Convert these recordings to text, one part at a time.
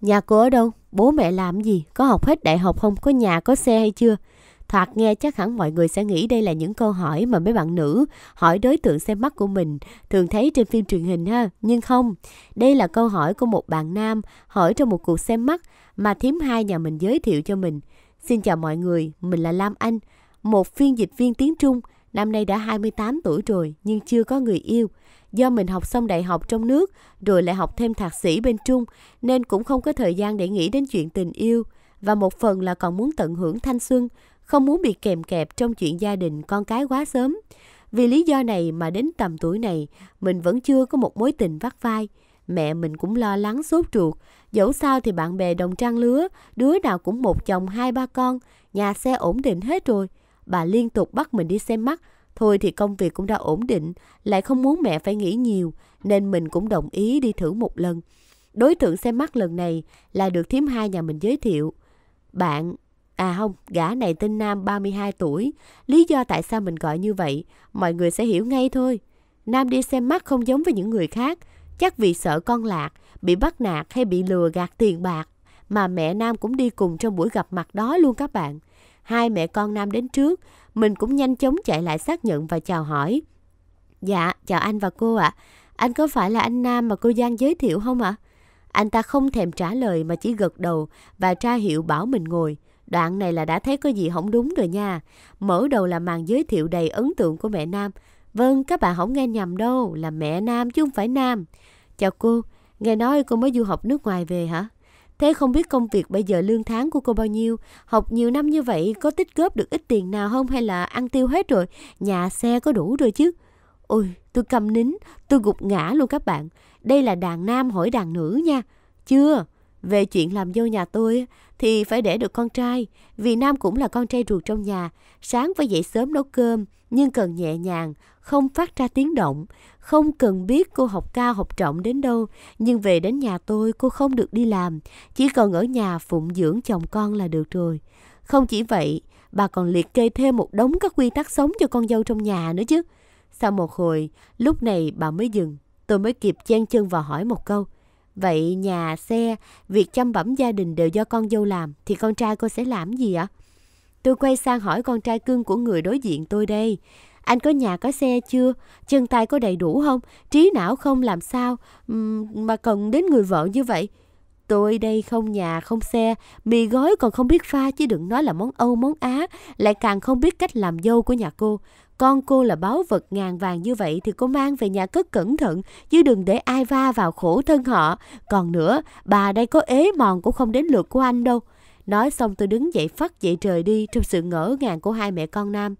Nhà cô ở đâu? Bố mẹ làm gì? Có học hết đại học không? Có nhà, có xe hay chưa? Thoạt nghe chắc hẳn mọi người sẽ nghĩ đây là những câu hỏi mà mấy bạn nữ hỏi đối tượng xem mắt của mình thường thấy trên phim truyền hình ha. Nhưng không, đây là câu hỏi của một bạn nam hỏi trong một cuộc xem mắt mà thím hai nhà mình giới thiệu cho mình. Xin chào mọi người, mình là Lam Anh, một phiên dịch viên tiếng Trung, năm nay đã 28 tuổi rồi nhưng chưa có người yêu do mình học xong đại học trong nước rồi lại học thêm thạc sĩ bên Trung nên cũng không có thời gian để nghĩ đến chuyện tình yêu và một phần là còn muốn tận hưởng thanh xuân, không muốn bị kèm kẹp trong chuyện gia đình con cái quá sớm. Vì lý do này mà đến tầm tuổi này, mình vẫn chưa có một mối tình vắt vai. Mẹ mình cũng lo lắng sốt ruột, dẫu sao thì bạn bè đồng trang lứa, đứa nào cũng một chồng hai ba con, nhà xe ổn định hết rồi. Bà liên tục bắt mình đi xem mắt, Thôi thì công việc cũng đã ổn định, lại không muốn mẹ phải nghĩ nhiều, nên mình cũng đồng ý đi thử một lần. Đối tượng xem mắt lần này là được thím hai nhà mình giới thiệu. Bạn, à không, gã này tên Nam 32 tuổi. Lý do tại sao mình gọi như vậy, mọi người sẽ hiểu ngay thôi. Nam đi xem mắt không giống với những người khác, chắc vì sợ con lạc, bị bắt nạt hay bị lừa gạt tiền bạc. Mà mẹ Nam cũng đi cùng trong buổi gặp mặt đó luôn các bạn. Hai mẹ con Nam đến trước, mình cũng nhanh chóng chạy lại xác nhận và chào hỏi. Dạ, chào anh và cô ạ. À. Anh có phải là anh Nam mà cô Giang giới thiệu không ạ? À? Anh ta không thèm trả lời mà chỉ gật đầu và tra hiệu bảo mình ngồi. Đoạn này là đã thấy có gì không đúng rồi nha. Mở đầu là màn giới thiệu đầy ấn tượng của mẹ Nam. Vâng, các bạn không nghe nhầm đâu, là mẹ Nam chứ không phải Nam. Chào cô, nghe nói cô mới du học nước ngoài về hả? Thế không biết công việc bây giờ lương tháng của cô bao nhiêu? Học nhiều năm như vậy có tích góp được ít tiền nào không hay là ăn tiêu hết rồi? Nhà xe có đủ rồi chứ? Ôi, tôi cầm nín, tôi gục ngã luôn các bạn. Đây là đàn nam hỏi đàn nữ nha. Chưa, về chuyện làm dâu nhà tôi thì phải để được con trai, vì Nam cũng là con trai ruột trong nhà. Sáng phải dậy sớm nấu cơm, nhưng cần nhẹ nhàng, không phát ra tiếng động. Không cần biết cô học cao học trọng đến đâu, nhưng về đến nhà tôi cô không được đi làm, chỉ cần ở nhà phụng dưỡng chồng con là được rồi. Không chỉ vậy, bà còn liệt kê thêm một đống các quy tắc sống cho con dâu trong nhà nữa chứ. Sau một hồi, lúc này bà mới dừng, tôi mới kịp chen chân và hỏi một câu. Vậy nhà, xe, việc chăm bẩm gia đình đều do con dâu làm, thì con trai cô sẽ làm gì ạ? Tôi quay sang hỏi con trai cưng của người đối diện tôi đây. Anh có nhà có xe chưa? Chân tay có đầy đủ không? Trí não không làm sao mà cần đến người vợ như vậy? Tôi đây không nhà, không xe, mì gói còn không biết pha chứ đừng nói là món Âu, món Á, lại càng không biết cách làm dâu của nhà cô. Con cô là báu vật ngàn vàng như vậy thì cô mang về nhà cất cẩn thận, chứ đừng để ai va vào khổ thân họ. Còn nữa, bà đây có ế mòn cũng không đến lượt của anh đâu. Nói xong tôi đứng dậy phát dậy trời đi trong sự ngỡ ngàng của hai mẹ con Nam.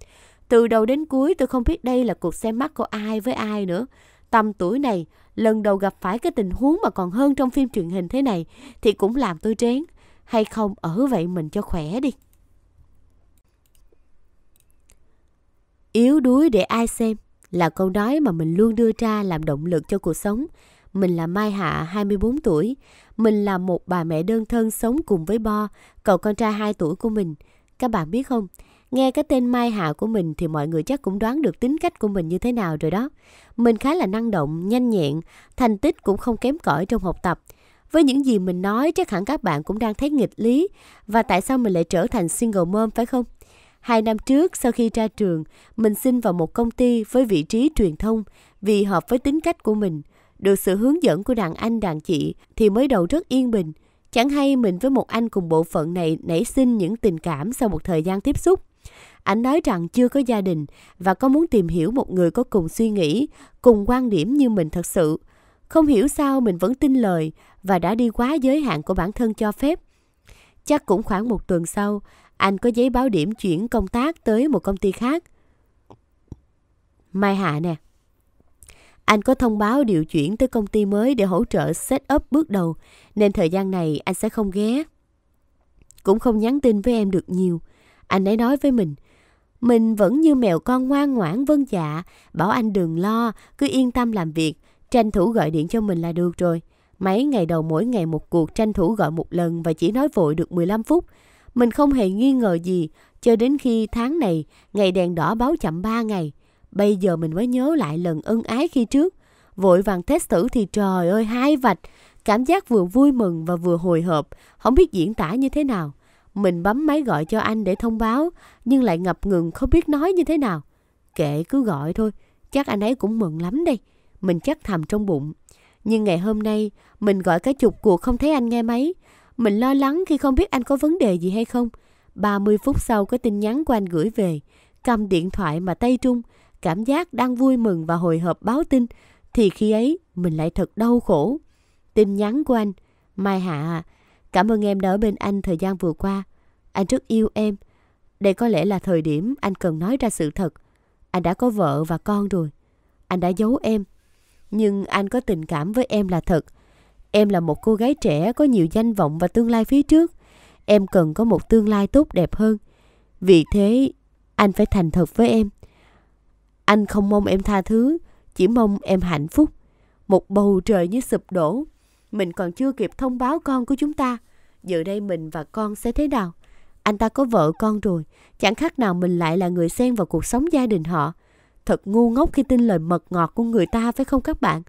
Từ đầu đến cuối tôi không biết đây là cuộc xem mắt của ai với ai nữa. Tầm tuổi này, lần đầu gặp phải cái tình huống mà còn hơn trong phim truyền hình thế này thì cũng làm tôi trén. Hay không ở vậy mình cho khỏe đi. Yếu đuối để ai xem là câu nói mà mình luôn đưa ra làm động lực cho cuộc sống. Mình là Mai Hạ, 24 tuổi. Mình là một bà mẹ đơn thân sống cùng với Bo, cậu con trai 2 tuổi của mình. Các bạn biết không, nghe cái tên Mai Hạ của mình thì mọi người chắc cũng đoán được tính cách của mình như thế nào rồi đó. Mình khá là năng động, nhanh nhẹn, thành tích cũng không kém cỏi trong học tập. Với những gì mình nói chắc hẳn các bạn cũng đang thấy nghịch lý và tại sao mình lại trở thành single mom phải không? Hai năm trước, sau khi ra trường, mình xin vào một công ty với vị trí truyền thông vì hợp với tính cách của mình. Được sự hướng dẫn của đàn anh đàn chị thì mới đầu rất yên bình. Chẳng hay mình với một anh cùng bộ phận này nảy sinh những tình cảm sau một thời gian tiếp xúc. Anh nói rằng chưa có gia đình và có muốn tìm hiểu một người có cùng suy nghĩ, cùng quan điểm như mình thật sự. Không hiểu sao mình vẫn tin lời và đã đi quá giới hạn của bản thân cho phép. Chắc cũng khoảng một tuần sau, anh có giấy báo điểm chuyển công tác tới một công ty khác. Mai Hạ nè. Anh có thông báo điều chuyển tới công ty mới để hỗ trợ set up bước đầu, nên thời gian này anh sẽ không ghé. Cũng không nhắn tin với em được nhiều. Anh ấy nói với mình, mình vẫn như mèo con ngoan ngoãn vâng dạ, bảo anh đừng lo, cứ yên tâm làm việc, tranh thủ gọi điện cho mình là được rồi. Mấy ngày đầu mỗi ngày một cuộc tranh thủ gọi một lần và chỉ nói vội được 15 phút. Mình không hề nghi ngờ gì cho đến khi tháng này ngày đèn đỏ báo chậm 3 ngày. Bây giờ mình mới nhớ lại lần ân ái khi trước. Vội vàng test thử thì trời ơi hai vạch. Cảm giác vừa vui mừng và vừa hồi hộp. Không biết diễn tả như thế nào. Mình bấm máy gọi cho anh để thông báo nhưng lại ngập ngừng không biết nói như thế nào. Kệ cứ gọi thôi. Chắc anh ấy cũng mừng lắm đây. Mình chắc thầm trong bụng. Nhưng ngày hôm nay, mình gọi cả chục cuộc không thấy anh nghe máy. Mình lo lắng khi không biết anh có vấn đề gì hay không. 30 phút sau có tin nhắn của anh gửi về. Cầm điện thoại mà tay trung, cảm giác đang vui mừng và hồi hộp báo tin. Thì khi ấy, mình lại thật đau khổ. Tin nhắn của anh. Mai Hạ à, cảm ơn em đã ở bên anh thời gian vừa qua. Anh rất yêu em. Đây có lẽ là thời điểm anh cần nói ra sự thật. Anh đã có vợ và con rồi. Anh đã giấu em. Nhưng anh có tình cảm với em là thật. Em là một cô gái trẻ có nhiều danh vọng và tương lai phía trước. Em cần có một tương lai tốt đẹp hơn. Vì thế, anh phải thành thật với em. Anh không mong em tha thứ, chỉ mong em hạnh phúc. Một bầu trời như sụp đổ. Mình còn chưa kịp thông báo con của chúng ta. Giờ đây mình và con sẽ thế nào? Anh ta có vợ con rồi, chẳng khác nào mình lại là người xen vào cuộc sống gia đình họ. Thật ngu ngốc khi tin lời mật ngọt của người ta phải không các bạn?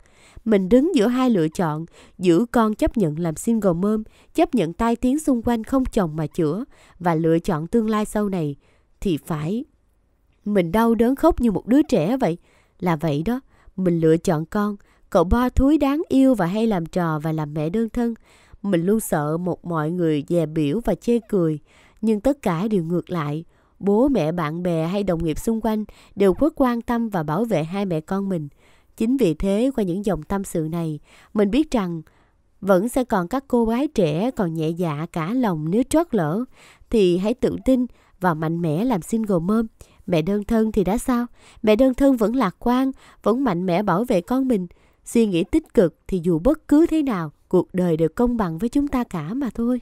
Mình đứng giữa hai lựa chọn, giữ con chấp nhận làm single mom, chấp nhận tai tiếng xung quanh không chồng mà chữa, và lựa chọn tương lai sau này, thì phải. Mình đau đớn khóc như một đứa trẻ vậy. Là vậy đó, mình lựa chọn con, cậu ba thúi đáng yêu và hay làm trò và làm mẹ đơn thân. Mình luôn sợ một mọi người dè biểu và chê cười, nhưng tất cả đều ngược lại. Bố mẹ, bạn bè hay đồng nghiệp xung quanh đều rất quan tâm và bảo vệ hai mẹ con mình. Chính vì thế qua những dòng tâm sự này, mình biết rằng vẫn sẽ còn các cô gái trẻ còn nhẹ dạ cả lòng nếu trót lỡ thì hãy tự tin và mạnh mẽ làm single mom. Mẹ đơn thân thì đã sao? Mẹ đơn thân vẫn lạc quan, vẫn mạnh mẽ bảo vệ con mình. Suy nghĩ tích cực thì dù bất cứ thế nào, cuộc đời đều công bằng với chúng ta cả mà thôi.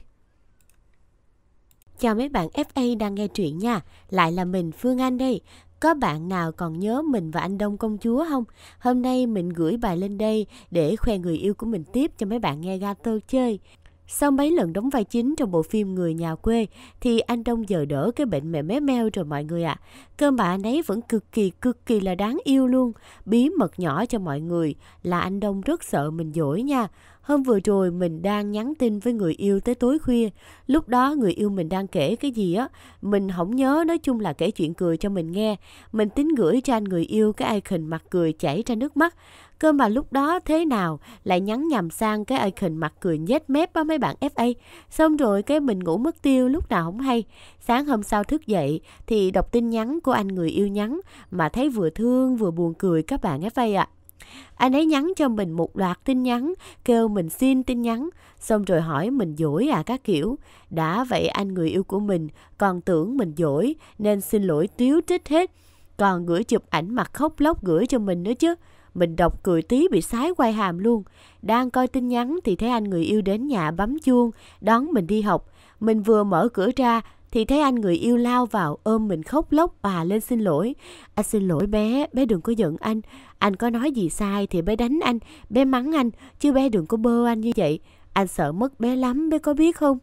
Chào mấy bạn FA đang nghe truyện nha, lại là mình Phương Anh đây. Có bạn nào còn nhớ mình và anh Đông Công Chúa không? Hôm nay mình gửi bài lên đây để khoe người yêu của mình tiếp cho mấy bạn nghe ga gato chơi. Sau mấy lần đóng vai chính trong bộ phim Người nhà quê thì anh Đông giờ đỡ cái bệnh mẹ mé meo rồi mọi người ạ. À. Cơm bà anh ấy vẫn cực kỳ cực kỳ là đáng yêu luôn. Bí mật nhỏ cho mọi người là anh Đông rất sợ mình dỗi nha. Hôm vừa rồi mình đang nhắn tin với người yêu tới tối khuya. Lúc đó người yêu mình đang kể cái gì á. Mình không nhớ nói chung là kể chuyện cười cho mình nghe. Mình tính gửi cho anh người yêu cái icon mặt cười chảy ra nước mắt. Cơ mà lúc đó thế nào lại nhắn nhầm sang cái icon mặt cười nhét mép á mấy bạn FA. Xong rồi cái mình ngủ mất tiêu lúc nào không hay. Sáng hôm sau thức dậy thì đọc tin nhắn của anh người yêu nhắn mà thấy vừa thương vừa buồn cười các bạn FA ạ. À. Anh ấy nhắn cho mình một loạt tin nhắn, kêu mình xin tin nhắn, xong rồi hỏi mình dỗi à các kiểu. Đã vậy anh người yêu của mình còn tưởng mình dỗi nên xin lỗi tiếu trích hết. Còn gửi chụp ảnh mặt khóc lóc gửi cho mình nữa chứ. Mình đọc cười tí bị sái quay hàm luôn. Đang coi tin nhắn thì thấy anh người yêu đến nhà bấm chuông, đón mình đi học. Mình vừa mở cửa ra thì thấy anh người yêu lao vào ôm mình khóc lóc bà lên xin lỗi. Anh à, xin lỗi bé, bé đừng có giận anh. Anh có nói gì sai thì bé đánh anh, bé mắng anh, chứ bé đừng có bơ anh như vậy. Anh sợ mất bé lắm, bé có biết không?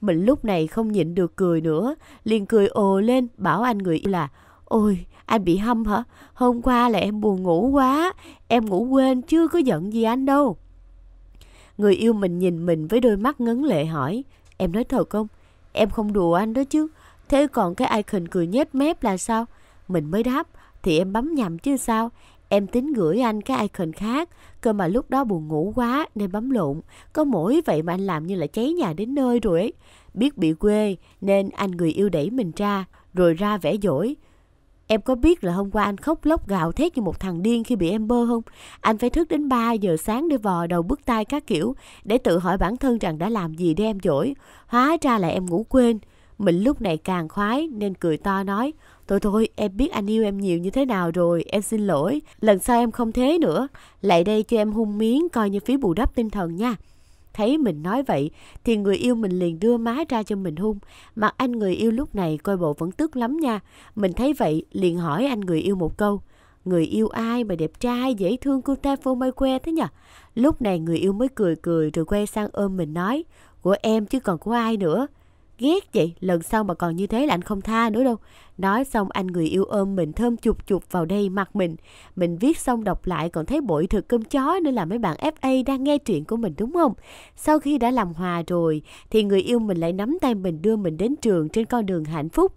Mình lúc này không nhịn được cười nữa, liền cười ồ lên bảo anh người yêu là Ôi, anh bị hâm hả? Hôm qua là em buồn ngủ quá, em ngủ quên chưa có giận gì anh đâu. Người yêu mình nhìn mình với đôi mắt ngấn lệ hỏi, em nói thật không? Em không đùa anh đó chứ. Thế còn cái icon cười nhếch mép là sao? Mình mới đáp, thì em bấm nhầm chứ sao. Em tính gửi anh cái icon khác, cơ mà lúc đó buồn ngủ quá nên bấm lộn. Có mỗi vậy mà anh làm như là cháy nhà đến nơi rồi ấy. Biết bị quê nên anh người yêu đẩy mình ra, rồi ra vẽ dỗi. Em có biết là hôm qua anh khóc lóc gào thét như một thằng điên khi bị em bơ không? Anh phải thức đến 3 giờ sáng để vò đầu bứt tai các kiểu để tự hỏi bản thân rằng đã làm gì để em dỗi. Hóa ra là em ngủ quên. Mình lúc này càng khoái nên cười to nói Thôi thôi em biết anh yêu em nhiều như thế nào rồi Em xin lỗi Lần sau em không thế nữa Lại đây cho em hung miếng coi như phí bù đắp tinh thần nha Thấy mình nói vậy thì người yêu mình liền đưa má ra cho mình hung. Mặt anh người yêu lúc này coi bộ vẫn tức lắm nha. Mình thấy vậy liền hỏi anh người yêu một câu. Người yêu ai mà đẹp trai, dễ thương cô ta phô mai que thế nhỉ? Lúc này người yêu mới cười cười rồi quay sang ôm mình nói. Của em chứ còn của ai nữa ghét vậy lần sau mà còn như thế là anh không tha nữa đâu nói xong anh người yêu ôm mình thơm chụp chụp vào đây mặt mình mình viết xong đọc lại còn thấy bội thực cơm chó nữa là mấy bạn fa đang nghe chuyện của mình đúng không sau khi đã làm hòa rồi thì người yêu mình lại nắm tay mình đưa mình đến trường trên con đường hạnh phúc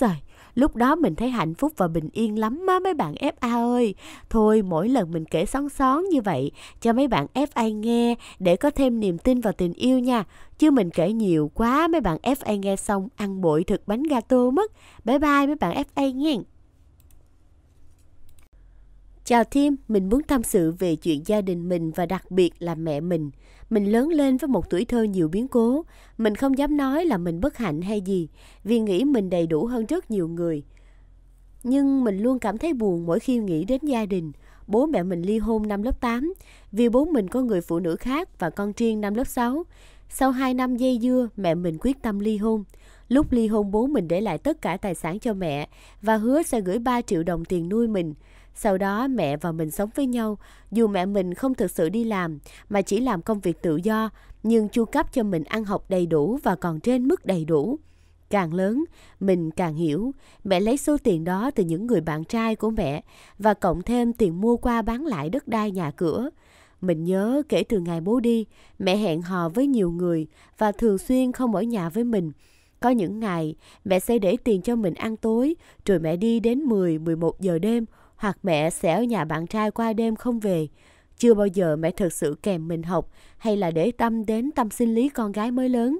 Trời, Lúc đó mình thấy hạnh phúc và bình yên lắm á mấy bạn FA ơi. Thôi mỗi lần mình kể xón xón như vậy cho mấy bạn FA nghe để có thêm niềm tin vào tình yêu nha. Chứ mình kể nhiều quá mấy bạn FA nghe xong ăn bội thực bánh gato mất. Bye bye mấy bạn FA nghe. Chào Thiêm, mình muốn tâm sự về chuyện gia đình mình và đặc biệt là mẹ mình. Mình lớn lên với một tuổi thơ nhiều biến cố. Mình không dám nói là mình bất hạnh hay gì, vì nghĩ mình đầy đủ hơn rất nhiều người. Nhưng mình luôn cảm thấy buồn mỗi khi nghĩ đến gia đình. Bố mẹ mình ly hôn năm lớp 8, vì bố mình có người phụ nữ khác và con riêng năm lớp 6. Sau 2 năm dây dưa, mẹ mình quyết tâm ly hôn. Lúc ly hôn bố mình để lại tất cả tài sản cho mẹ và hứa sẽ gửi 3 triệu đồng tiền nuôi mình. Sau đó mẹ và mình sống với nhau, dù mẹ mình không thực sự đi làm mà chỉ làm công việc tự do, nhưng chu cấp cho mình ăn học đầy đủ và còn trên mức đầy đủ. Càng lớn, mình càng hiểu, mẹ lấy số tiền đó từ những người bạn trai của mẹ và cộng thêm tiền mua qua bán lại đất đai nhà cửa. Mình nhớ kể từ ngày bố đi, mẹ hẹn hò với nhiều người và thường xuyên không ở nhà với mình. Có những ngày, mẹ sẽ để tiền cho mình ăn tối, rồi mẹ đi đến 10-11 giờ đêm hoặc mẹ sẽ ở nhà bạn trai qua đêm không về. Chưa bao giờ mẹ thực sự kèm mình học hay là để tâm đến tâm sinh lý con gái mới lớn.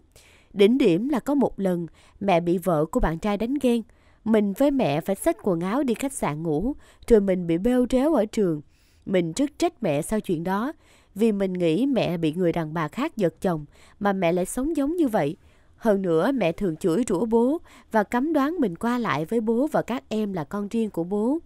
Đỉnh điểm là có một lần mẹ bị vợ của bạn trai đánh ghen. Mình với mẹ phải xách quần áo đi khách sạn ngủ, rồi mình bị bêu rếu ở trường. Mình rất trách mẹ sau chuyện đó, vì mình nghĩ mẹ bị người đàn bà khác giật chồng mà mẹ lại sống giống như vậy. Hơn nữa mẹ thường chửi rủa bố và cấm đoán mình qua lại với bố và các em là con riêng của bố.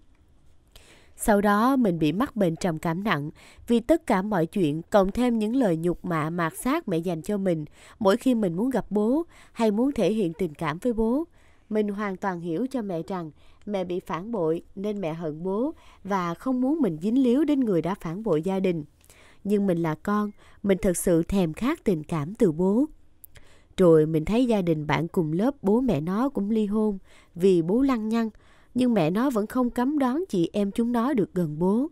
Sau đó mình bị mắc bệnh trầm cảm nặng vì tất cả mọi chuyện cộng thêm những lời nhục mạ mạt sát mẹ dành cho mình mỗi khi mình muốn gặp bố hay muốn thể hiện tình cảm với bố. Mình hoàn toàn hiểu cho mẹ rằng mẹ bị phản bội nên mẹ hận bố và không muốn mình dính líu đến người đã phản bội gia đình. Nhưng mình là con, mình thật sự thèm khát tình cảm từ bố. Rồi mình thấy gia đình bạn cùng lớp bố mẹ nó cũng ly hôn vì bố lăng nhăng, nhưng mẹ nó vẫn không cấm đoán chị em chúng nó được gần bố.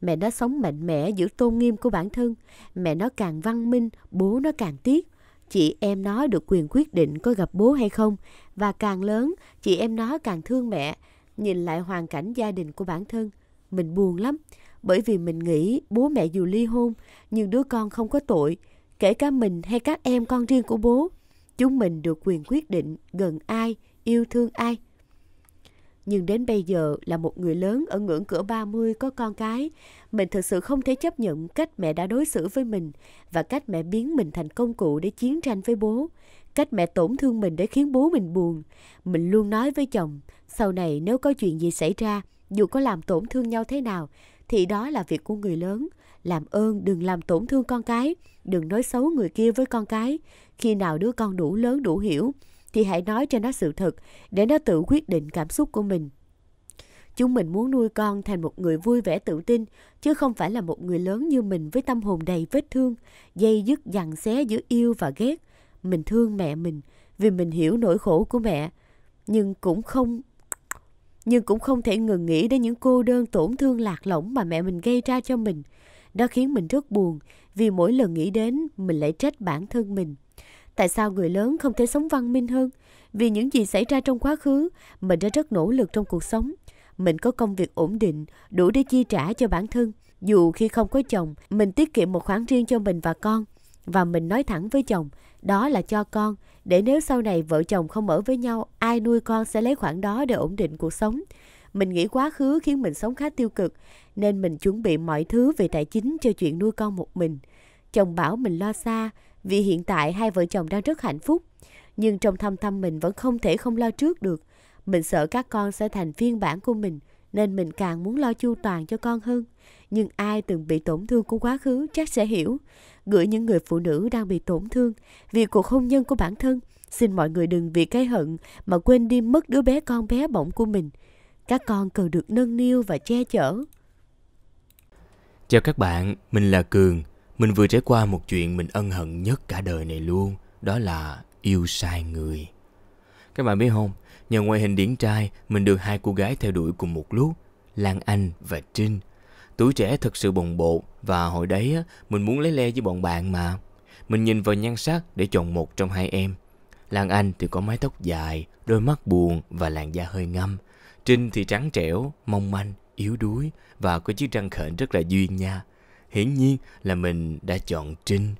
Mẹ nó sống mạnh mẽ giữ tôn nghiêm của bản thân, mẹ nó càng văn minh, bố nó càng tiếc. Chị em nó được quyền quyết định có gặp bố hay không và càng lớn, chị em nó càng thương mẹ. Nhìn lại hoàn cảnh gia đình của bản thân, mình buồn lắm bởi vì mình nghĩ bố mẹ dù ly hôn nhưng đứa con không có tội, kể cả mình hay các em con riêng của bố. Chúng mình được quyền quyết định gần ai, yêu thương ai nhưng đến bây giờ là một người lớn ở ngưỡng cửa 30 có con cái, mình thực sự không thể chấp nhận cách mẹ đã đối xử với mình và cách mẹ biến mình thành công cụ để chiến tranh với bố, cách mẹ tổn thương mình để khiến bố mình buồn. Mình luôn nói với chồng, sau này nếu có chuyện gì xảy ra, dù có làm tổn thương nhau thế nào, thì đó là việc của người lớn. Làm ơn đừng làm tổn thương con cái, đừng nói xấu người kia với con cái. Khi nào đứa con đủ lớn đủ hiểu thì hãy nói cho nó sự thật để nó tự quyết định cảm xúc của mình. Chúng mình muốn nuôi con thành một người vui vẻ tự tin, chứ không phải là một người lớn như mình với tâm hồn đầy vết thương, dây dứt dằn xé giữa yêu và ghét. Mình thương mẹ mình vì mình hiểu nỗi khổ của mẹ, nhưng cũng không nhưng cũng không thể ngừng nghĩ đến những cô đơn tổn thương lạc lõng mà mẹ mình gây ra cho mình. Đó khiến mình rất buồn vì mỗi lần nghĩ đến mình lại trách bản thân mình. Tại sao người lớn không thể sống văn minh hơn? Vì những gì xảy ra trong quá khứ, mình đã rất nỗ lực trong cuộc sống. Mình có công việc ổn định, đủ để chi trả cho bản thân. Dù khi không có chồng, mình tiết kiệm một khoản riêng cho mình và con. Và mình nói thẳng với chồng, đó là cho con, để nếu sau này vợ chồng không ở với nhau, ai nuôi con sẽ lấy khoản đó để ổn định cuộc sống. Mình nghĩ quá khứ khiến mình sống khá tiêu cực, nên mình chuẩn bị mọi thứ về tài chính cho chuyện nuôi con một mình. Chồng bảo mình lo xa, vì hiện tại hai vợ chồng đang rất hạnh phúc, nhưng trong thâm thâm mình vẫn không thể không lo trước được. Mình sợ các con sẽ thành phiên bản của mình, nên mình càng muốn lo chu toàn cho con hơn. Nhưng ai từng bị tổn thương của quá khứ chắc sẽ hiểu. Gửi những người phụ nữ đang bị tổn thương vì cuộc hôn nhân của bản thân. Xin mọi người đừng vì cái hận mà quên đi mất đứa bé con bé bỏng của mình. Các con cần được nâng niu và che chở. Chào các bạn, mình là Cường. Mình vừa trải qua một chuyện mình ân hận nhất cả đời này luôn, đó là yêu sai người. Các bạn biết không, nhờ ngoại hình điển trai, mình được hai cô gái theo đuổi cùng một lúc, Lan Anh và Trinh. Tuổi trẻ thật sự bồng bộ và hồi đấy mình muốn lấy le với bọn bạn mà. Mình nhìn vào nhan sắc để chọn một trong hai em. Lan Anh thì có mái tóc dài, đôi mắt buồn và làn da hơi ngâm. Trinh thì trắng trẻo, mong manh, yếu đuối và có chiếc răng khểnh rất là duyên nha hiển nhiên là mình đã chọn Trinh.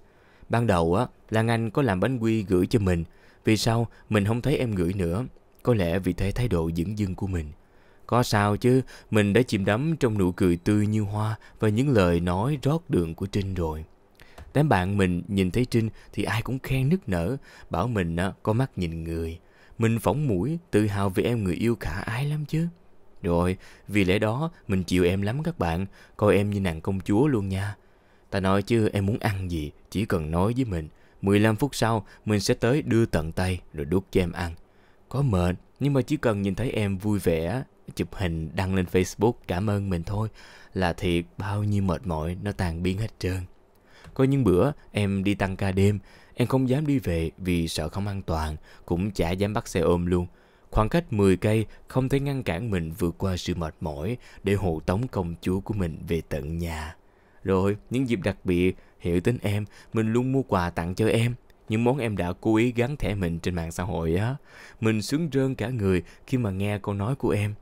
Ban đầu á, Lan Anh có làm bánh quy gửi cho mình, vì sao? mình không thấy em gửi nữa, có lẽ vì thế thái độ dững dưng của mình. Có sao chứ, mình đã chìm đắm trong nụ cười tươi như hoa và những lời nói rót đường của Trinh rồi. Đám bạn mình nhìn thấy Trinh thì ai cũng khen nức nở, bảo mình á, có mắt nhìn người. Mình phỏng mũi, tự hào vì em người yêu khả ái lắm chứ. Rồi, vì lẽ đó mình chịu em lắm các bạn, coi em như nàng công chúa luôn nha. Ta nói chứ em muốn ăn gì, chỉ cần nói với mình. 15 phút sau, mình sẽ tới đưa tận tay rồi đút cho em ăn. Có mệt, nhưng mà chỉ cần nhìn thấy em vui vẻ, chụp hình đăng lên Facebook cảm ơn mình thôi là thiệt bao nhiêu mệt mỏi nó tan biến hết trơn. Có những bữa em đi tăng ca đêm, em không dám đi về vì sợ không an toàn, cũng chả dám bắt xe ôm luôn. Khoảng cách 10 cây không thể ngăn cản mình vượt qua sự mệt mỏi để hộ tống công chúa của mình về tận nhà. Rồi, những dịp đặc biệt, hiểu tính em, mình luôn mua quà tặng cho em. Những món em đã cố ý gắn thẻ mình trên mạng xã hội á. Mình sướng rơn cả người khi mà nghe câu nói của em.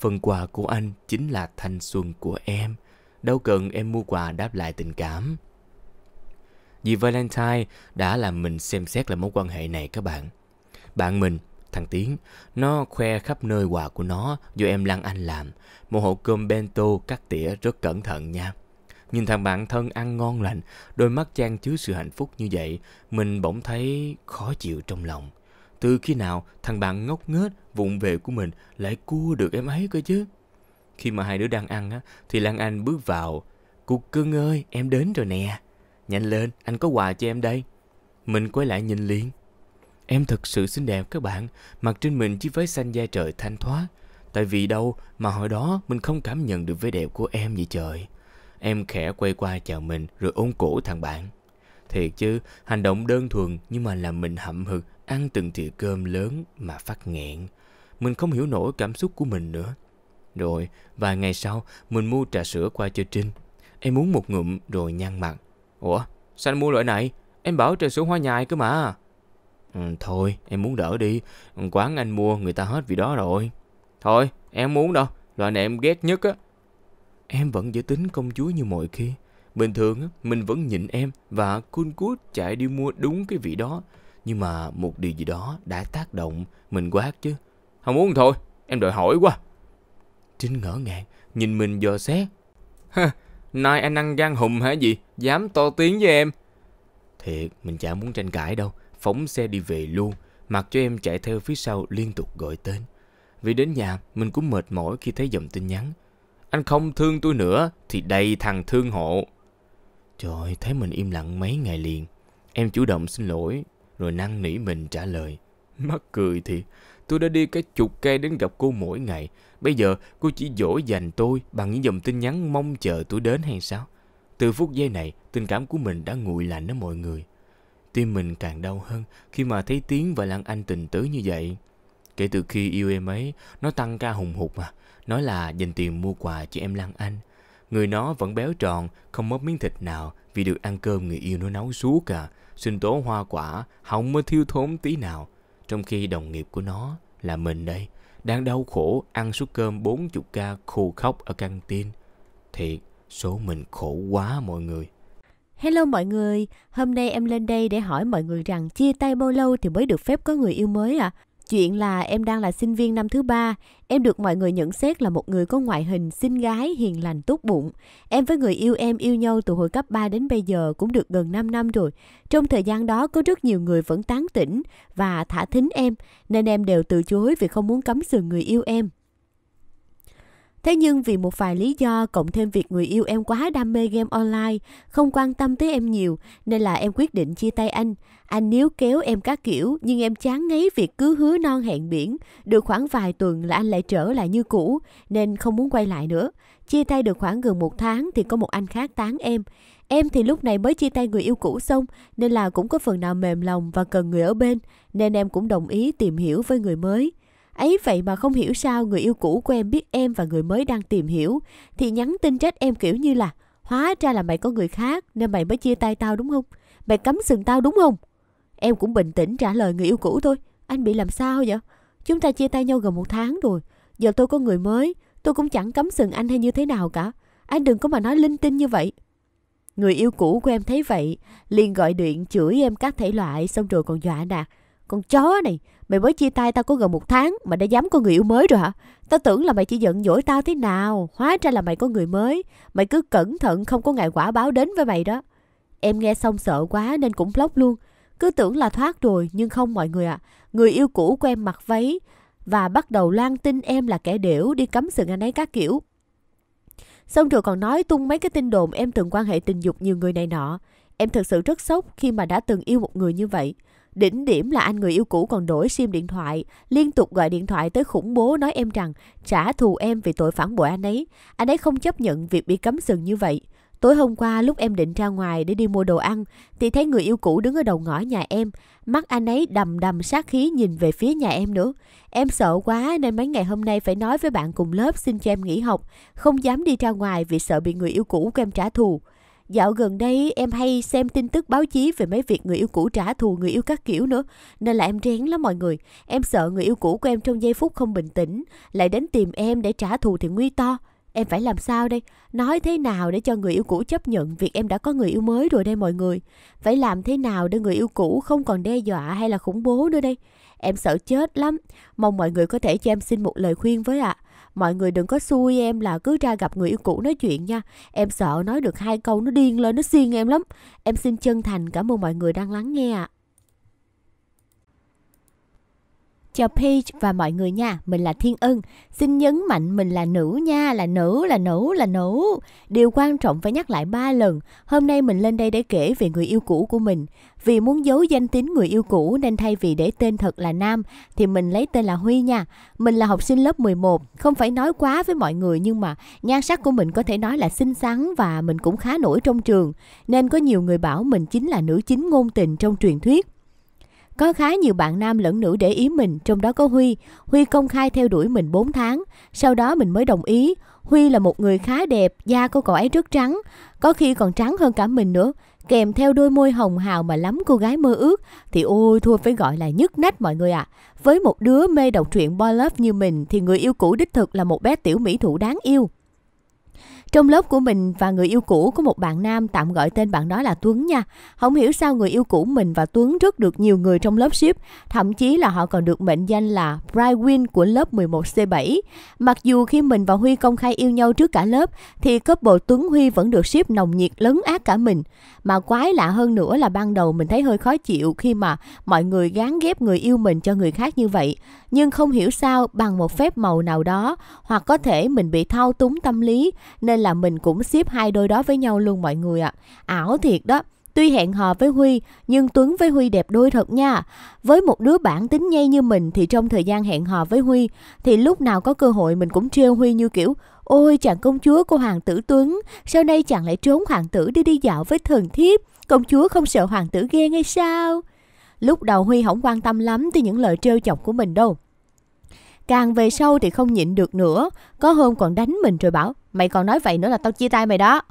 Phần quà của anh chính là thanh xuân của em. Đâu cần em mua quà đáp lại tình cảm. Vì Valentine đã làm mình xem xét lại mối quan hệ này các bạn. Bạn mình Thằng Tiến, nó khoe khắp nơi quà của nó do em Lan Anh làm. Một hộp cơm bento cắt tỉa rất cẩn thận nha. Nhìn thằng bạn thân ăn ngon lành, đôi mắt trang chứa sự hạnh phúc như vậy, mình bỗng thấy khó chịu trong lòng. Từ khi nào thằng bạn ngốc nghếch vụng về của mình lại cua được em ấy cơ chứ? Khi mà hai đứa đang ăn á, thì Lan Anh bước vào. Cục cưng ơi, em đến rồi nè. Nhanh lên, anh có quà cho em đây. Mình quay lại nhìn liền, Em thật sự xinh đẹp các bạn, mặc trên mình chiếc váy xanh da trời thanh thoát. Tại vì đâu mà hồi đó mình không cảm nhận được vẻ đẹp của em vậy trời. Em khẽ quay qua chào mình rồi ôm cổ thằng bạn. Thiệt chứ, hành động đơn thuần nhưng mà làm mình hậm hực ăn từng thìa cơm lớn mà phát nghẹn. Mình không hiểu nổi cảm xúc của mình nữa. Rồi, vài ngày sau, mình mua trà sữa qua cho Trinh. Em uống một ngụm rồi nhăn mặt. Ủa, sao anh mua loại này? Em bảo trà sữa hoa nhài cơ mà. Ừ, thôi em muốn đỡ đi Quán anh mua người ta hết vì đó rồi Thôi em muốn đâu Loại này em ghét nhất á Em vẫn giữ tính công chúa như mọi khi Bình thường á, mình vẫn nhịn em Và cun cút chạy đi mua đúng cái vị đó Nhưng mà một điều gì đó đã tác động Mình quát chứ Không muốn thôi em đòi hỏi quá Trinh ngỡ ngàng Nhìn mình dò xét Ha Nay anh ăn gan hùm hả gì Dám to tiếng với em Thiệt mình chả muốn tranh cãi đâu phóng xe đi về luôn, mặc cho em chạy theo phía sau liên tục gọi tên. Vì đến nhà, mình cũng mệt mỏi khi thấy dòng tin nhắn. Anh không thương tôi nữa thì đầy thằng thương hộ. Trời, thấy mình im lặng mấy ngày liền. Em chủ động xin lỗi, rồi năn nỉ mình trả lời. Mắc cười thì tôi đã đi cái chục cây đến gặp cô mỗi ngày. Bây giờ cô chỉ dỗ dành tôi bằng những dòng tin nhắn mong chờ tôi đến hay sao? Từ phút giây này, tình cảm của mình đã nguội lạnh đó mọi người. Tim mình càng đau hơn khi mà thấy tiếng và Lan Anh tình tứ như vậy. Kể từ khi yêu em ấy, nó tăng ca hùng hục mà. Nói là dành tiền mua quà cho em Lan Anh. Người nó vẫn béo tròn, không mất miếng thịt nào vì được ăn cơm người yêu nó nấu suốt à. Sinh tố hoa quả, hỏng mới thiếu thốn tí nào. Trong khi đồng nghiệp của nó là mình đây, đang đau khổ ăn suất cơm 40 ca khô khóc ở căng tin. Thiệt, số mình khổ quá mọi người. Hello mọi người, hôm nay em lên đây để hỏi mọi người rằng chia tay bao lâu thì mới được phép có người yêu mới ạ? À? Chuyện là em đang là sinh viên năm thứ ba, em được mọi người nhận xét là một người có ngoại hình xinh gái, hiền lành, tốt bụng. Em với người yêu em yêu nhau từ hồi cấp 3 đến bây giờ cũng được gần 5 năm rồi. Trong thời gian đó có rất nhiều người vẫn tán tỉnh và thả thính em, nên em đều từ chối vì không muốn cấm sừng người yêu em. Thế nhưng vì một vài lý do cộng thêm việc người yêu em quá đam mê game online, không quan tâm tới em nhiều nên là em quyết định chia tay anh. Anh níu kéo em các kiểu nhưng em chán ngấy việc cứ hứa non hẹn biển. Được khoảng vài tuần là anh lại trở lại như cũ nên không muốn quay lại nữa. Chia tay được khoảng gần một tháng thì có một anh khác tán em. Em thì lúc này mới chia tay người yêu cũ xong nên là cũng có phần nào mềm lòng và cần người ở bên nên em cũng đồng ý tìm hiểu với người mới. Ấy vậy mà không hiểu sao người yêu cũ của em biết em và người mới đang tìm hiểu thì nhắn tin trách em kiểu như là hóa ra là mày có người khác nên mày mới chia tay tao đúng không? Mày cấm sừng tao đúng không? Em cũng bình tĩnh trả lời người yêu cũ thôi. Anh bị làm sao vậy? Chúng ta chia tay nhau gần một tháng rồi. Giờ tôi có người mới, tôi cũng chẳng cấm sừng anh hay như thế nào cả. Anh đừng có mà nói linh tinh như vậy. Người yêu cũ của em thấy vậy, liền gọi điện chửi em các thể loại xong rồi còn dọa nạt. Con chó này, Mày mới chia tay tao có gần một tháng mà đã dám có người yêu mới rồi hả? Tao tưởng là mày chỉ giận dỗi tao thế nào, hóa ra là mày có người mới. Mày cứ cẩn thận không có ngày quả báo đến với mày đó. Em nghe xong sợ quá nên cũng block luôn. Cứ tưởng là thoát rồi nhưng không mọi người ạ. À. Người yêu cũ của em mặc váy và bắt đầu loan tin em là kẻ điểu đi cấm sừng anh ấy các kiểu. Xong rồi còn nói tung mấy cái tin đồn em từng quan hệ tình dục nhiều người này nọ. Em thật sự rất sốc khi mà đã từng yêu một người như vậy. Đỉnh điểm là anh người yêu cũ còn đổi sim điện thoại, liên tục gọi điện thoại tới khủng bố nói em rằng trả thù em vì tội phản bội anh ấy. Anh ấy không chấp nhận việc bị cấm sừng như vậy. Tối hôm qua lúc em định ra ngoài để đi mua đồ ăn thì thấy người yêu cũ đứng ở đầu ngõ nhà em. Mắt anh ấy đầm đầm sát khí nhìn về phía nhà em nữa. Em sợ quá nên mấy ngày hôm nay phải nói với bạn cùng lớp xin cho em nghỉ học. Không dám đi ra ngoài vì sợ bị người yêu cũ của em trả thù. Dạo gần đây em hay xem tin tức báo chí về mấy việc người yêu cũ trả thù người yêu các kiểu nữa. Nên là em rén lắm mọi người. Em sợ người yêu cũ của em trong giây phút không bình tĩnh. Lại đến tìm em để trả thù thì nguy to. Em phải làm sao đây? Nói thế nào để cho người yêu cũ chấp nhận việc em đã có người yêu mới rồi đây mọi người? Phải làm thế nào để người yêu cũ không còn đe dọa hay là khủng bố nữa đây? Em sợ chết lắm. Mong mọi người có thể cho em xin một lời khuyên với ạ. À. Mọi người đừng có xui em là cứ ra gặp người yêu cũ nói chuyện nha. Em sợ nói được hai câu nó điên lên, nó xiên em lắm. Em xin chân thành cảm ơn mọi người đang lắng nghe ạ. À. cho Peach và mọi người nha. Mình là Thiên Ân. Xin nhấn mạnh mình là nữ nha, là nữ, là nữ, là nữ. Điều quan trọng phải nhắc lại ba lần. Hôm nay mình lên đây để kể về người yêu cũ của mình. Vì muốn giấu danh tính người yêu cũ nên thay vì để tên thật là Nam thì mình lấy tên là Huy nha. Mình là học sinh lớp 11, không phải nói quá với mọi người nhưng mà nhan sắc của mình có thể nói là xinh xắn và mình cũng khá nổi trong trường. Nên có nhiều người bảo mình chính là nữ chính ngôn tình trong truyền thuyết. Có khá nhiều bạn nam lẫn nữ để ý mình, trong đó có Huy. Huy công khai theo đuổi mình 4 tháng, sau đó mình mới đồng ý. Huy là một người khá đẹp, da của cậu ấy rất trắng, có khi còn trắng hơn cả mình nữa. Kèm theo đôi môi hồng hào mà lắm cô gái mơ ước thì ôi thua phải gọi là nhức nách mọi người ạ. À. Với một đứa mê đọc truyện boy love như mình thì người yêu cũ đích thực là một bé tiểu mỹ thụ đáng yêu. Trong lớp của mình và người yêu cũ có một bạn nam tạm gọi tên bạn đó là Tuấn nha. Không hiểu sao người yêu cũ mình và Tuấn rất được nhiều người trong lớp ship, thậm chí là họ còn được mệnh danh là bright win của lớp 11C7. Mặc dù khi mình và Huy công khai yêu nhau trước cả lớp thì cấp bộ Tuấn Huy vẫn được ship nồng nhiệt lấn át cả mình. Mà quái lạ hơn nữa là ban đầu mình thấy hơi khó chịu khi mà mọi người gán ghép người yêu mình cho người khác như vậy. Nhưng không hiểu sao bằng một phép màu nào đó hoặc có thể mình bị thao túng tâm lý nên nên là mình cũng xếp hai đôi đó với nhau luôn mọi người ạ. À. Ảo thiệt đó. Tuy hẹn hò với Huy, nhưng Tuấn với Huy đẹp đôi thật nha. Với một đứa bản tính nhây như mình thì trong thời gian hẹn hò với Huy, thì lúc nào có cơ hội mình cũng trêu Huy như kiểu Ôi chàng công chúa cô hoàng tử Tuấn, sau nay chàng lại trốn hoàng tử đi đi dạo với thần thiếp. Công chúa không sợ hoàng tử ghen hay sao? Lúc đầu Huy không quan tâm lắm tới những lời trêu chọc của mình đâu. Càng về sau thì không nhịn được nữa, có hôm còn đánh mình rồi bảo Mày còn nói vậy nữa là tao chia tay mày đó.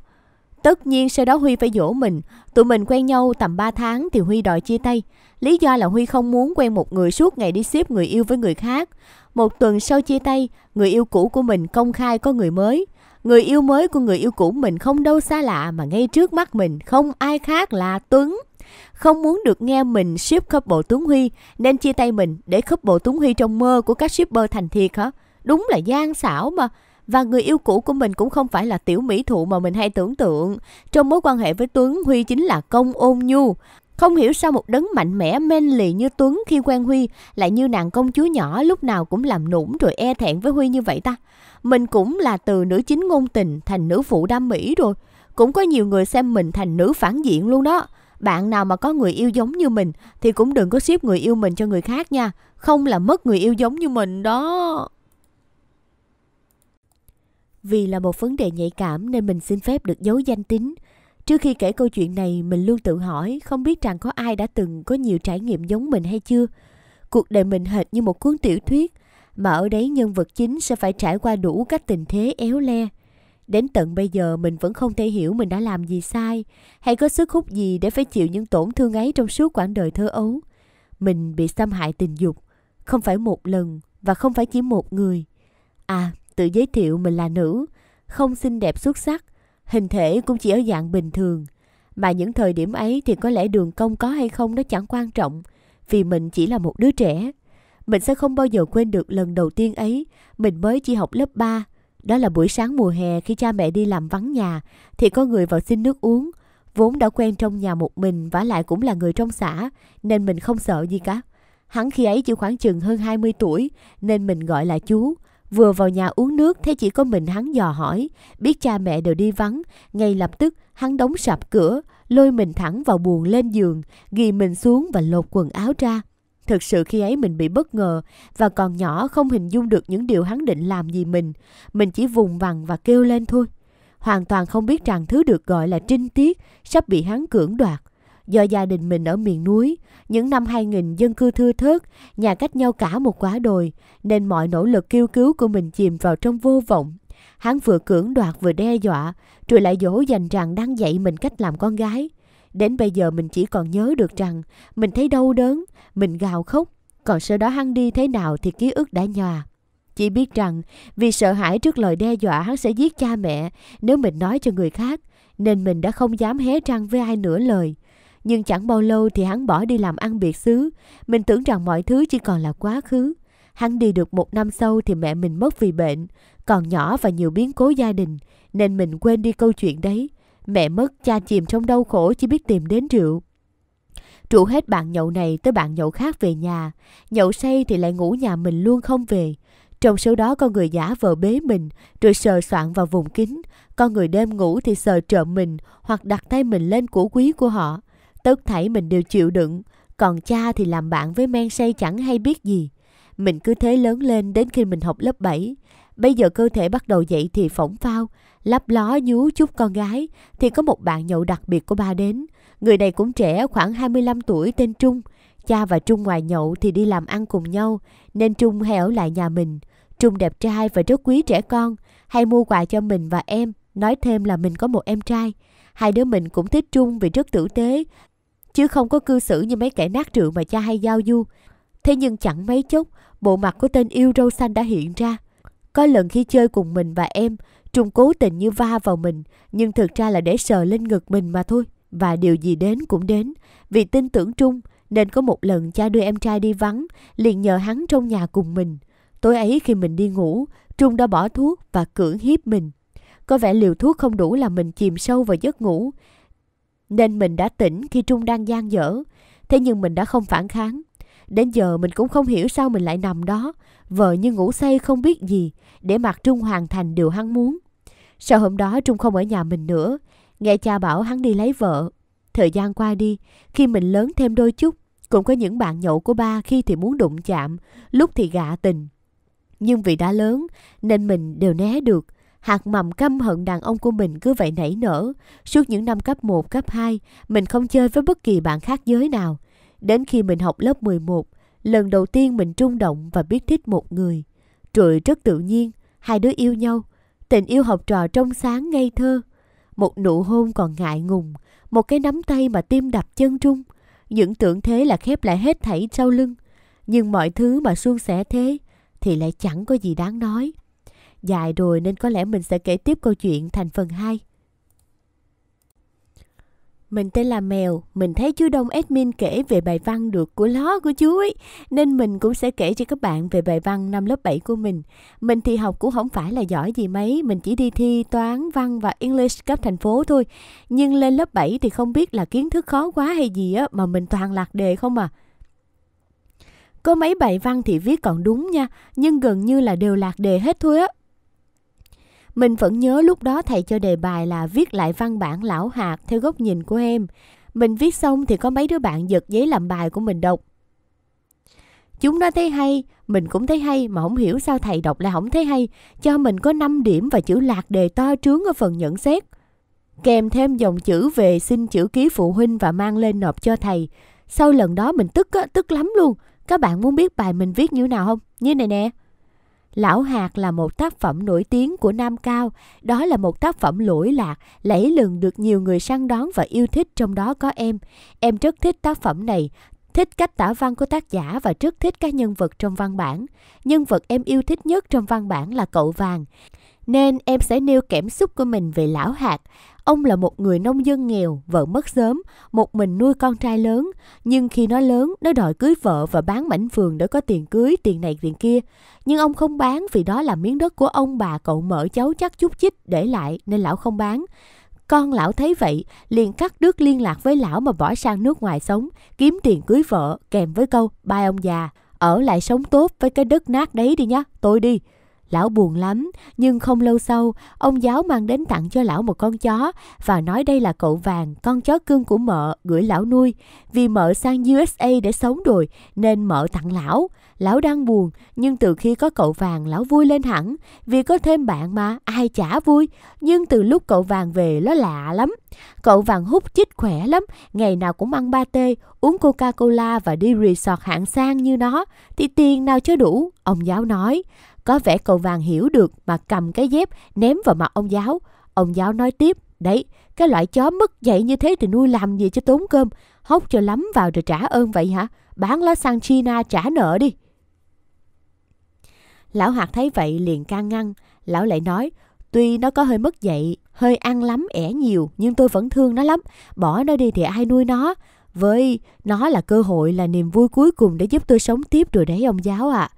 Tất nhiên sau đó Huy phải dỗ mình. Tụi mình quen nhau tầm 3 tháng thì Huy đòi chia tay. Lý do là Huy không muốn quen một người suốt ngày đi ship người yêu với người khác. Một tuần sau chia tay, người yêu cũ của mình công khai có người mới. Người yêu mới của người yêu cũ mình không đâu xa lạ mà ngay trước mắt mình không ai khác là Tuấn. Không muốn được nghe mình ship couple Tuấn Huy nên chia tay mình để couple Tuấn Huy trong mơ của các shipper thành thiệt hả? Đúng là gian xảo mà. Và người yêu cũ của mình cũng không phải là tiểu mỹ thụ mà mình hay tưởng tượng. Trong mối quan hệ với Tuấn, Huy chính là công ôn nhu. Không hiểu sao một đấng mạnh mẽ men lì như Tuấn khi quen Huy lại như nàng công chúa nhỏ lúc nào cũng làm nũng rồi e thẹn với Huy như vậy ta. Mình cũng là từ nữ chính ngôn tình thành nữ phụ đam mỹ rồi. Cũng có nhiều người xem mình thành nữ phản diện luôn đó. Bạn nào mà có người yêu giống như mình thì cũng đừng có ship người yêu mình cho người khác nha. Không là mất người yêu giống như mình đó. Vì là một vấn đề nhạy cảm nên mình xin phép được giấu danh tính. Trước khi kể câu chuyện này, mình luôn tự hỏi không biết rằng có ai đã từng có nhiều trải nghiệm giống mình hay chưa. Cuộc đời mình hệt như một cuốn tiểu thuyết, mà ở đấy nhân vật chính sẽ phải trải qua đủ các tình thế éo le. Đến tận bây giờ mình vẫn không thể hiểu mình đã làm gì sai hay có sức hút gì để phải chịu những tổn thương ấy trong suốt quãng đời thơ ấu. Mình bị xâm hại tình dục, không phải một lần và không phải chỉ một người. À, tự giới thiệu mình là nữ, không xinh đẹp xuất sắc, hình thể cũng chỉ ở dạng bình thường. Mà những thời điểm ấy thì có lẽ đường công có hay không nó chẳng quan trọng, vì mình chỉ là một đứa trẻ. Mình sẽ không bao giờ quên được lần đầu tiên ấy, mình mới chỉ học lớp 3. Đó là buổi sáng mùa hè khi cha mẹ đi làm vắng nhà, thì có người vào xin nước uống. Vốn đã quen trong nhà một mình và lại cũng là người trong xã, nên mình không sợ gì cả. Hắn khi ấy chỉ khoảng chừng hơn 20 tuổi, nên mình gọi là chú. Vừa vào nhà uống nước thấy chỉ có mình hắn dò hỏi, biết cha mẹ đều đi vắng, ngay lập tức hắn đóng sập cửa, lôi mình thẳng vào buồng lên giường, ghi mình xuống và lột quần áo ra. Thực sự khi ấy mình bị bất ngờ và còn nhỏ không hình dung được những điều hắn định làm gì mình. Mình chỉ vùng vằng và kêu lên thôi. Hoàn toàn không biết rằng thứ được gọi là trinh tiết sắp bị hắn cưỡng đoạt. Do gia đình mình ở miền núi, những năm 2000 dân cư thưa thớt, nhà cách nhau cả một quả đồi, nên mọi nỗ lực kêu cứu của mình chìm vào trong vô vọng. Hắn vừa cưỡng đoạt vừa đe dọa, rồi lại dỗ dành rằng đang dạy mình cách làm con gái. Đến bây giờ mình chỉ còn nhớ được rằng mình thấy đau đớn, mình gào khóc, còn sau đó hắn đi thế nào thì ký ức đã nhòa. Chỉ biết rằng vì sợ hãi trước lời đe dọa hắn sẽ giết cha mẹ nếu mình nói cho người khác, nên mình đã không dám hé răng với ai nửa lời. Nhưng chẳng bao lâu thì hắn bỏ đi làm ăn biệt xứ. Mình tưởng rằng mọi thứ chỉ còn là quá khứ. Hắn đi được một năm sau thì mẹ mình mất vì bệnh, còn nhỏ và nhiều biến cố gia đình, nên mình quên đi câu chuyện đấy. Mẹ mất, cha chìm trong đau khổ chỉ biết tìm đến rượu. Trụ hết bạn nhậu này tới bạn nhậu khác về nhà, nhậu say thì lại ngủ nhà mình luôn không về. Trong số đó có người giả vờ bế mình, rồi sờ soạn vào vùng kín. con người đêm ngủ thì sờ trợ mình hoặc đặt tay mình lên cổ quý của họ. Tất thảy mình đều chịu đựng, còn cha thì làm bạn với men say chẳng hay biết gì. Mình cứ thế lớn lên đến khi mình học lớp 7. Bây giờ cơ thể bắt đầu dậy thì phỏng phao, lắp ló nhú chút con gái, thì có một bạn nhậu đặc biệt của ba đến. Người này cũng trẻ, khoảng 25 tuổi, tên Trung. Cha và Trung ngoài nhậu thì đi làm ăn cùng nhau, nên Trung hay ở lại nhà mình. Trung đẹp trai và rất quý trẻ con, hay mua quà cho mình và em, nói thêm là mình có một em trai. Hai đứa mình cũng thích Trung vì rất tử tế, chứ không có cư xử như mấy kẻ nát rượu mà cha hay giao du. Thế nhưng chẳng mấy chốc, bộ mặt của tên yêu râu xanh đã hiện ra. Có lần khi chơi cùng mình và em, Trung cố tình như va vào mình, nhưng thực ra là để sờ lên ngực mình mà thôi. Và điều gì đến cũng đến, vì tin tưởng Trung nên có một lần cha đưa em trai đi vắng, liền nhờ hắn trong nhà cùng mình. Tối ấy khi mình đi ngủ, Trung đã bỏ thuốc và cưỡng hiếp mình. Có vẻ liều thuốc không đủ là mình chìm sâu vào giấc ngủ. Nên mình đã tỉnh khi Trung đang gian dở. Thế nhưng mình đã không phản kháng. Đến giờ mình cũng không hiểu sao mình lại nằm đó, vợ như ngủ say không biết gì, để mặc Trung hoàn thành điều hắn muốn. Sau hôm đó Trung không ở nhà mình nữa, nghe cha bảo hắn đi lấy vợ. Thời gian qua đi, khi mình lớn thêm đôi chút, cũng có những bạn nhậu của ba khi thì muốn đụng chạm, lúc thì gạ tình. Nhưng vì đã lớn nên mình đều né được, Hạt mầm căm hận đàn ông của mình cứ vậy nảy nở. Suốt những năm cấp 1, cấp 2, mình không chơi với bất kỳ bạn khác giới nào. Đến khi mình học lớp 11, lần đầu tiên mình trung động và biết thích một người. Rồi rất tự nhiên, hai đứa yêu nhau. Tình yêu học trò trong sáng ngây thơ. Một nụ hôn còn ngại ngùng, một cái nắm tay mà tim đập chân trung. Những tưởng thế là khép lại hết thảy sau lưng. Nhưng mọi thứ mà suôn sẻ thế thì lại chẳng có gì đáng nói. Dài rồi nên có lẽ mình sẽ kể tiếp câu chuyện thành phần 2. Mình tên là Mèo, mình thấy chú Đông admin kể về bài văn được của ló của chú ấy, nên mình cũng sẽ kể cho các bạn về bài văn năm lớp 7 của mình. Mình thì học cũng không phải là giỏi gì mấy, mình chỉ đi thi toán, văn và English cấp thành phố thôi. Nhưng lên lớp 7 thì không biết là kiến thức khó quá hay gì á mà mình toàn lạc đề không à. Có mấy bài văn thì viết còn đúng nha, nhưng gần như là đều lạc đề hết thôi á. Mình vẫn nhớ lúc đó thầy cho đề bài là viết lại văn bản lão hạt theo góc nhìn của em. Mình viết xong thì có mấy đứa bạn giật giấy làm bài của mình đọc. Chúng nó thấy hay, mình cũng thấy hay mà không hiểu sao thầy đọc lại không thấy hay. Cho mình có 5 điểm và chữ lạc đề to trướng ở phần nhận xét. Kèm thêm dòng chữ về xin chữ ký phụ huynh và mang lên nộp cho thầy. Sau lần đó mình tức á, tức lắm luôn. Các bạn muốn biết bài mình viết như nào không? Như này nè. Lão Hạc là một tác phẩm nổi tiếng của Nam Cao. Đó là một tác phẩm lỗi lạc, lẫy lừng được nhiều người săn đón và yêu thích trong đó có em. Em rất thích tác phẩm này, thích cách tả văn của tác giả và rất thích các nhân vật trong văn bản. Nhân vật em yêu thích nhất trong văn bản là cậu vàng nên em sẽ nêu cảm xúc của mình về lão hạt. Ông là một người nông dân nghèo, vợ mất sớm, một mình nuôi con trai lớn. Nhưng khi nó lớn, nó đòi cưới vợ và bán mảnh vườn để có tiền cưới, tiền này tiền kia. Nhưng ông không bán vì đó là miếng đất của ông bà cậu mở cháu chắc chút chích để lại nên lão không bán. Con lão thấy vậy, liền cắt đứt liên lạc với lão mà bỏ sang nước ngoài sống, kiếm tiền cưới vợ, kèm với câu, ba ông già, ở lại sống tốt với cái đất nát đấy đi nhá, tôi đi. Lão buồn lắm, nhưng không lâu sau, ông giáo mang đến tặng cho lão một con chó và nói đây là cậu vàng, con chó cưng của mợ gửi lão nuôi. Vì mợ sang USA để sống rồi nên mợ tặng lão. Lão đang buồn, nhưng từ khi có cậu vàng lão vui lên hẳn, vì có thêm bạn mà ai chả vui. Nhưng từ lúc cậu vàng về nó lạ lắm. Cậu vàng hút chích khỏe lắm, ngày nào cũng ăn ba tê, uống Coca-Cola và đi resort hạng sang như nó, thì tiền nào cho đủ, ông giáo nói. Có vẻ cậu vàng hiểu được mà cầm cái dép ném vào mặt ông giáo. Ông giáo nói tiếp, đấy, cái loại chó mất dậy như thế thì nuôi làm gì cho tốn cơm, hốc cho lắm vào rồi trả ơn vậy hả? Bán lá sang China trả nợ đi. Lão Hạc thấy vậy liền can ngăn, lão lại nói, tuy nó có hơi mất dậy, hơi ăn lắm ẻ nhiều nhưng tôi vẫn thương nó lắm, bỏ nó đi thì ai nuôi nó? Với nó là cơ hội là niềm vui cuối cùng để giúp tôi sống tiếp rồi đấy ông giáo ạ. À.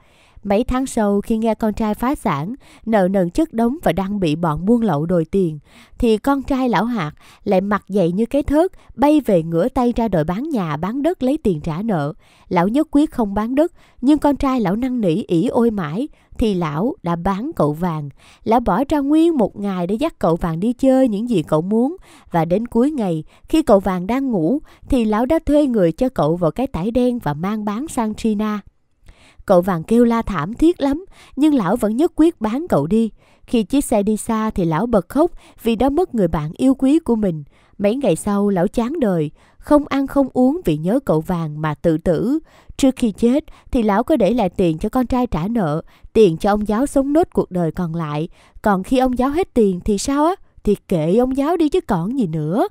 Mấy tháng sau khi nghe con trai phá sản, nợ nần chất đống và đang bị bọn buôn lậu đòi tiền, thì con trai lão hạt lại mặt dậy như cái thớt, bay về ngửa tay ra đòi bán nhà, bán đất lấy tiền trả nợ. Lão nhất quyết không bán đất, nhưng con trai lão năn nỉ ỉ ôi mãi, thì lão đã bán cậu vàng. Lão bỏ ra nguyên một ngày để dắt cậu vàng đi chơi những gì cậu muốn. Và đến cuối ngày, khi cậu vàng đang ngủ, thì lão đã thuê người cho cậu vào cái tải đen và mang bán sang China. Cậu vàng kêu la thảm thiết lắm, nhưng lão vẫn nhất quyết bán cậu đi. Khi chiếc xe đi xa thì lão bật khóc vì đã mất người bạn yêu quý của mình. Mấy ngày sau lão chán đời, không ăn không uống vì nhớ cậu vàng mà tự tử. Trước khi chết thì lão có để lại tiền cho con trai trả nợ, tiền cho ông giáo sống nốt cuộc đời còn lại. Còn khi ông giáo hết tiền thì sao á? Thì kệ ông giáo đi chứ còn gì nữa.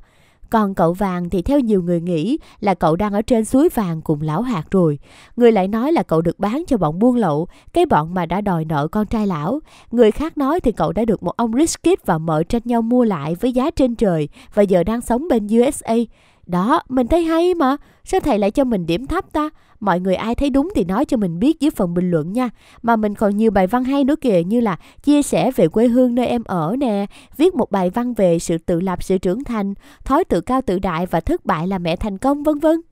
Còn cậu vàng thì theo nhiều người nghĩ là cậu đang ở trên suối vàng cùng lão hạt rồi. Người lại nói là cậu được bán cho bọn buôn lậu, cái bọn mà đã đòi nợ con trai lão. Người khác nói thì cậu đã được một ông rich kid và mợ tranh nhau mua lại với giá trên trời và giờ đang sống bên USA. Đó, mình thấy hay mà. Sao thầy lại cho mình điểm thấp ta? Mọi người ai thấy đúng thì nói cho mình biết dưới phần bình luận nha. Mà mình còn nhiều bài văn hay nữa kìa như là chia sẻ về quê hương nơi em ở nè, viết một bài văn về sự tự lập, sự trưởng thành, thói tự cao tự đại và thất bại là mẹ thành công vân vân.